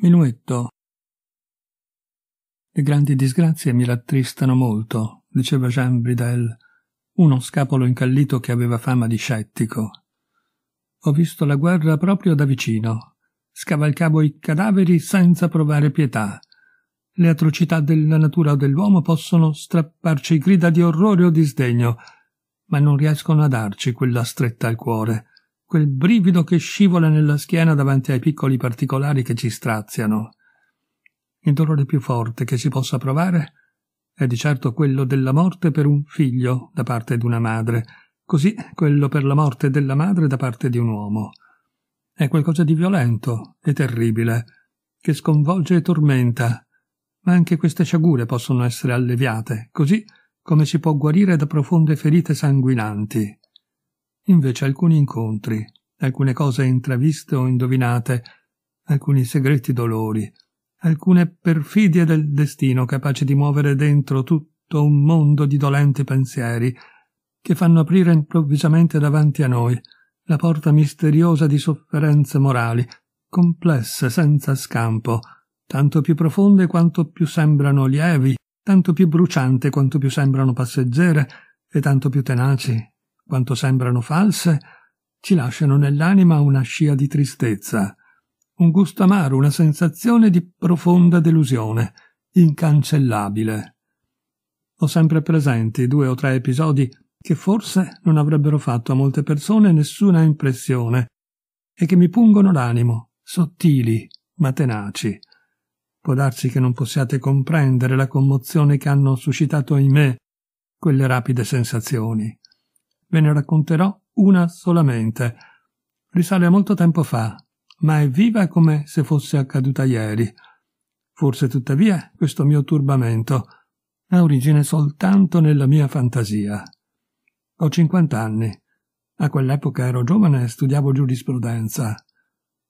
Minuetto. Le grandi disgrazie mi rattristano molto, diceva Jean Bridel, uno scapolo incallito che aveva fama di scettico. Ho visto la guerra proprio da vicino. Scavalcavo i cadaveri senza provare pietà. Le atrocità della natura o dell'uomo possono strapparci grida di orrore o di sdegno, ma non riescono a darci quella stretta al cuore quel brivido che scivola nella schiena davanti ai piccoli particolari che ci straziano. Il dolore più forte che si possa provare è di certo quello della morte per un figlio da parte di una madre, così quello per la morte della madre da parte di un uomo. È qualcosa di violento e terribile, che sconvolge e tormenta, ma anche queste sciagure possono essere alleviate, così come si può guarire da profonde ferite sanguinanti invece alcuni incontri, alcune cose intraviste o indovinate, alcuni segreti dolori, alcune perfidie del destino capaci di muovere dentro tutto un mondo di dolenti pensieri che fanno aprire improvvisamente davanti a noi la porta misteriosa di sofferenze morali, complesse senza scampo, tanto più profonde quanto più sembrano lievi, tanto più bruciante quanto più sembrano passeggere e tanto più tenaci quanto sembrano false, ci lasciano nell'anima una scia di tristezza, un gusto amaro, una sensazione di profonda delusione, incancellabile. Ho sempre presenti due o tre episodi che forse non avrebbero fatto a molte persone nessuna impressione e che mi pungono l'animo, sottili ma tenaci. Può darsi che non possiate comprendere la commozione che hanno suscitato in me quelle rapide sensazioni. Ve ne racconterò una solamente. Risale a molto tempo fa, ma è viva come se fosse accaduta ieri. Forse tuttavia questo mio turbamento ha origine soltanto nella mia fantasia. Ho 50 anni. A quell'epoca ero giovane e studiavo giurisprudenza.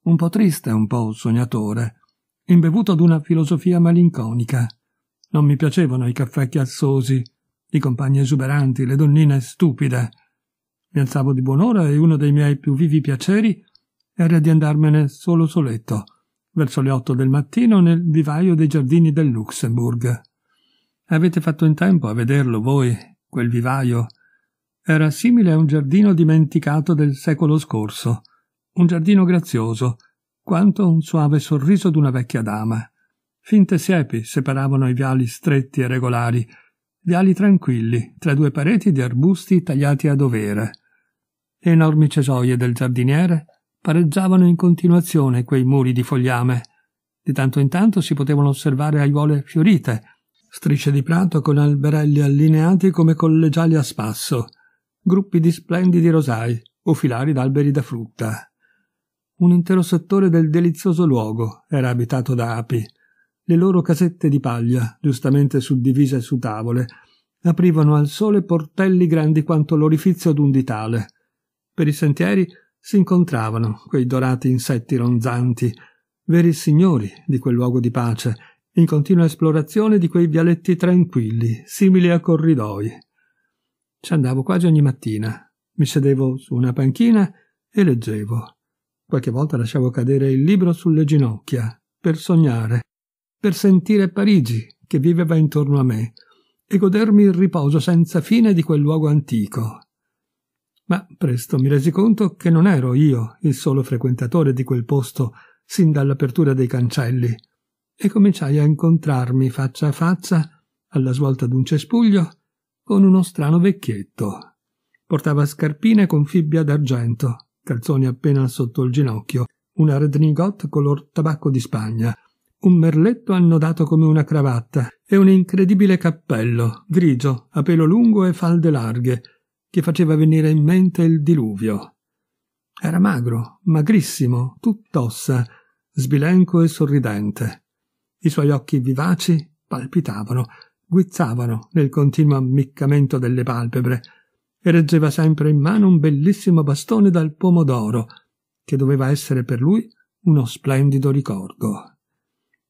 Un po' triste, un po' sognatore, imbevuto d'una filosofia malinconica. Non mi piacevano i caffè chiassosi, i compagni esuberanti, le donnine stupide. Mi alzavo di buon'ora e uno dei miei più vivi piaceri era di andarmene solo soletto, verso le otto del mattino nel vivaio dei giardini del Luxembourg. Avete fatto in tempo a vederlo voi, quel vivaio. Era simile a un giardino dimenticato del secolo scorso, un giardino grazioso, quanto un suave sorriso d'una vecchia dama. Finte siepi separavano i viali stretti e regolari, viali tranquilli, tra due pareti di arbusti tagliati a dovere. Le enormi cesoie del giardiniere pareggiavano in continuazione quei muri di fogliame. Di tanto in tanto si potevano osservare aiuole fiorite, strisce di prato con alberelli allineati come collegiali a spasso, gruppi di splendidi rosai o filari d'alberi da frutta. Un intero settore del delizioso luogo era abitato da api. Le loro casette di paglia, giustamente suddivise su tavole, aprivano al sole portelli grandi quanto l'orifizio d'un ditale per i sentieri si incontravano quei dorati insetti ronzanti, veri signori di quel luogo di pace, in continua esplorazione di quei vialetti tranquilli, simili a corridoi. Ci andavo quasi ogni mattina, mi sedevo su una panchina e leggevo. Qualche volta lasciavo cadere il libro sulle ginocchia, per sognare, per sentire Parigi che viveva intorno a me, e godermi il riposo senza fine di quel luogo antico ma presto mi resi conto che non ero io il solo frequentatore di quel posto sin dall'apertura dei cancelli, e cominciai a incontrarmi faccia a faccia, alla svolta d'un cespuglio, con uno strano vecchietto. Portava scarpine con fibbia d'argento, calzoni appena sotto il ginocchio, una rednigot color tabacco di Spagna, un merletto annodato come una cravatta e un incredibile cappello, grigio, a pelo lungo e falde larghe, che faceva venire in mente il diluvio. Era magro, magrissimo, tutt'ossa, sbilenco e sorridente. I suoi occhi vivaci palpitavano, guizzavano nel continuo ammiccamento delle palpebre e reggeva sempre in mano un bellissimo bastone dal pomodoro, che doveva essere per lui uno splendido ricordo.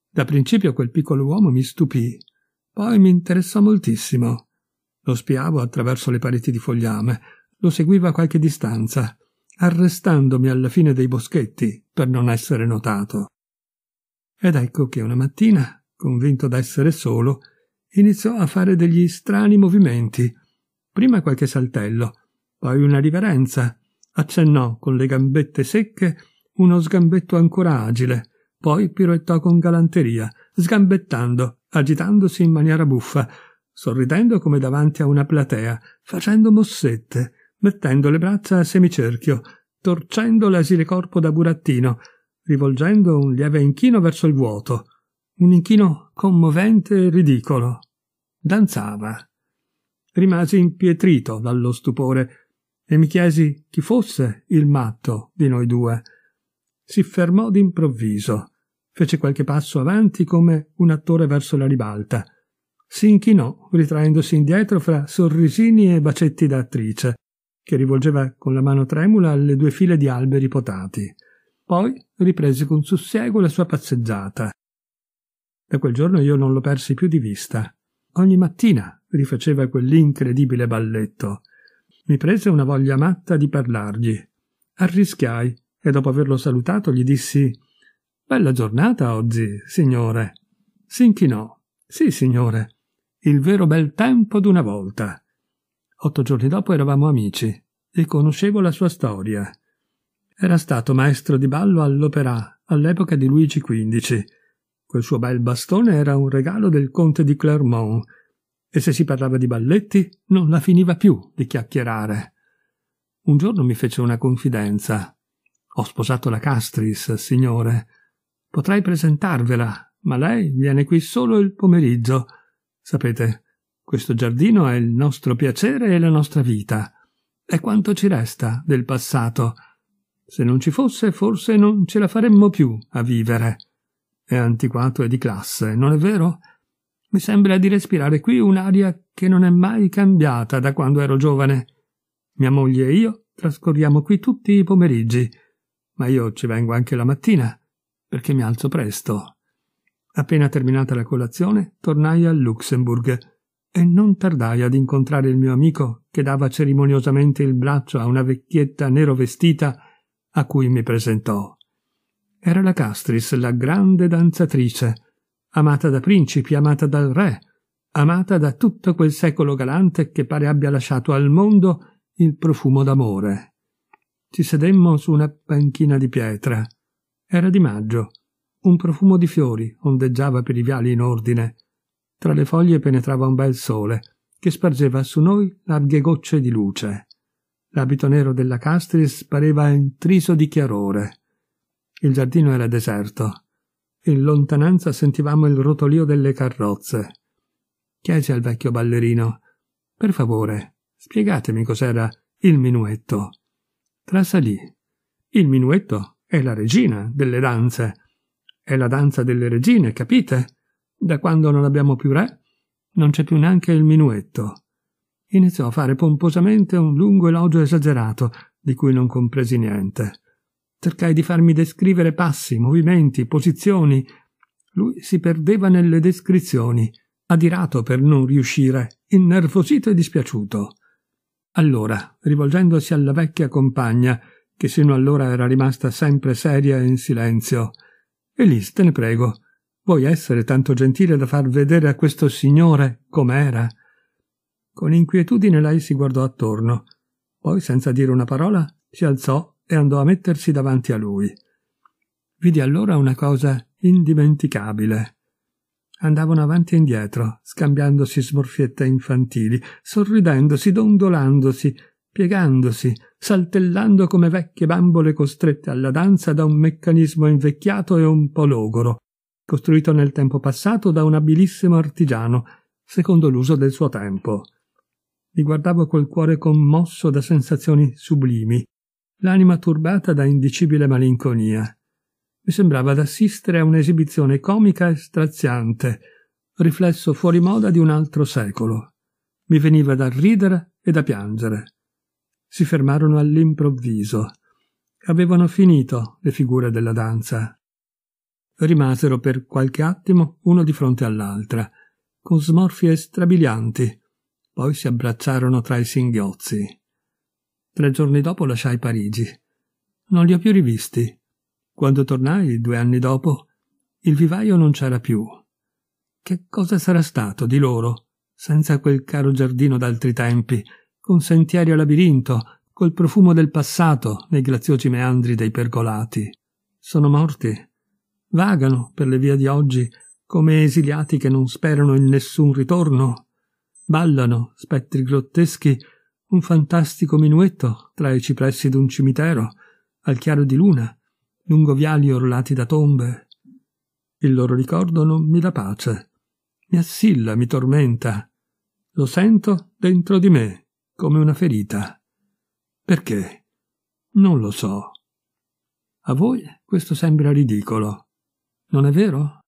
Da principio quel piccolo uomo mi stupì, poi mi interessò moltissimo. Lo spiavo attraverso le pareti di fogliame, lo seguivo a qualche distanza, arrestandomi alla fine dei boschetti per non essere notato. Ed ecco che una mattina, convinto d'essere solo, iniziò a fare degli strani movimenti. Prima qualche saltello, poi una riverenza, accennò con le gambette secche uno sgambetto ancora agile, poi piroettò con galanteria, sgambettando, agitandosi in maniera buffa, sorridendo come davanti a una platea, facendo mossette, mettendo le braccia a semicerchio, torcendo l'asile corpo da burattino, rivolgendo un lieve inchino verso il vuoto, un inchino commovente e ridicolo. Danzava. Rimasi impietrito dallo stupore e mi chiesi chi fosse il matto di noi due. Si fermò d'improvviso, fece qualche passo avanti come un attore verso la ribalta, si inchinò, ritraendosi indietro fra sorrisini e bacetti da attrice, che rivolgeva con la mano tremula alle due file di alberi potati. Poi riprese con sussiego la sua passeggiata. Da quel giorno io non lo persi più di vista. Ogni mattina rifaceva quell'incredibile balletto. Mi prese una voglia matta di parlargli. Arrischiai e dopo averlo salutato gli dissi Bella giornata oggi, signore. S'inchinò. Sì, signore il vero bel tempo d'una volta. Otto giorni dopo eravamo amici e conoscevo la sua storia. Era stato maestro di ballo all'Opera all'epoca di Luigi XV. Quel suo bel bastone era un regalo del conte di Clermont e se si parlava di balletti non la finiva più di chiacchierare. Un giorno mi fece una confidenza. Ho sposato la Castris, signore. Potrei presentarvela, ma lei viene qui solo il pomeriggio Sapete, questo giardino è il nostro piacere e la nostra vita. È quanto ci resta del passato. Se non ci fosse, forse non ce la faremmo più a vivere. È antiquato e di classe, non è vero? Mi sembra di respirare qui un'aria che non è mai cambiata da quando ero giovane. Mia moglie e io trascorriamo qui tutti i pomeriggi, ma io ci vengo anche la mattina, perché mi alzo presto. Appena terminata la colazione, tornai al Luxembourg e non tardai ad incontrare il mio amico che dava cerimoniosamente il braccio a una vecchietta nero vestita a cui mi presentò. Era la Castris, la grande danzatrice, amata da principi, amata dal re, amata da tutto quel secolo galante che pare abbia lasciato al mondo il profumo d'amore. Ci sedemmo su una panchina di pietra. Era di maggio un profumo di fiori ondeggiava per i viali in ordine. Tra le foglie penetrava un bel sole, che spargeva su noi larghe gocce di luce. L'abito nero della Castris pareva intriso di chiarore. Il giardino era deserto. In lontananza sentivamo il rotolio delle carrozze. Chiesi al vecchio ballerino: Per favore, spiegatemi cos'era il minuetto. Trasalì. Il minuetto è la regina delle danze. È la danza delle regine, capite? Da quando non abbiamo più re, non c'è più neanche il minuetto. Iniziò a fare pomposamente un lungo elogio esagerato, di cui non compresi niente. Cercai di farmi descrivere passi, movimenti, posizioni. Lui si perdeva nelle descrizioni, adirato per non riuscire, innervosito e dispiaciuto. Allora, rivolgendosi alla vecchia compagna, che sino allora era rimasta sempre seria e in silenzio, Elise, te ne prego, vuoi essere tanto gentile da far vedere a questo signore com'era? Con inquietudine lei si guardò attorno, poi senza dire una parola si alzò e andò a mettersi davanti a lui. Vidi allora una cosa indimenticabile. Andavano avanti e indietro, scambiandosi smorfiette infantili, sorridendosi, dondolandosi, piegandosi, saltellando come vecchie bambole costrette alla danza da un meccanismo invecchiato e un po' logoro, costruito nel tempo passato da un abilissimo artigiano, secondo l'uso del suo tempo. Mi guardavo col cuore commosso da sensazioni sublimi, l'anima turbata da indicibile malinconia. Mi sembrava d'assistere a un'esibizione comica e straziante, riflesso fuori moda di un altro secolo. Mi veniva da ridere e da piangere si fermarono all'improvviso. Avevano finito le figure della danza. Rimasero per qualche attimo uno di fronte all'altra, con smorfie strabilianti, poi si abbracciarono tra i singhiozzi. Tre giorni dopo lasciai Parigi. Non li ho più rivisti. Quando tornai, due anni dopo, il vivaio non c'era più. Che cosa sarà stato di loro, senza quel caro giardino d'altri tempi, con sentieri a labirinto, col profumo del passato nei graziosi meandri dei pergolati. Sono morti. Vagano per le vie di oggi come esiliati che non sperano in nessun ritorno. Ballano spettri grotteschi un fantastico minuetto tra i cipressi d'un cimitero, al chiaro di luna, lungo viali orlati da tombe. Il loro ricordo non mi dà pace, mi assilla, mi tormenta. Lo sento dentro di me come una ferita. Perché? Non lo so. A voi questo sembra ridicolo, non è vero?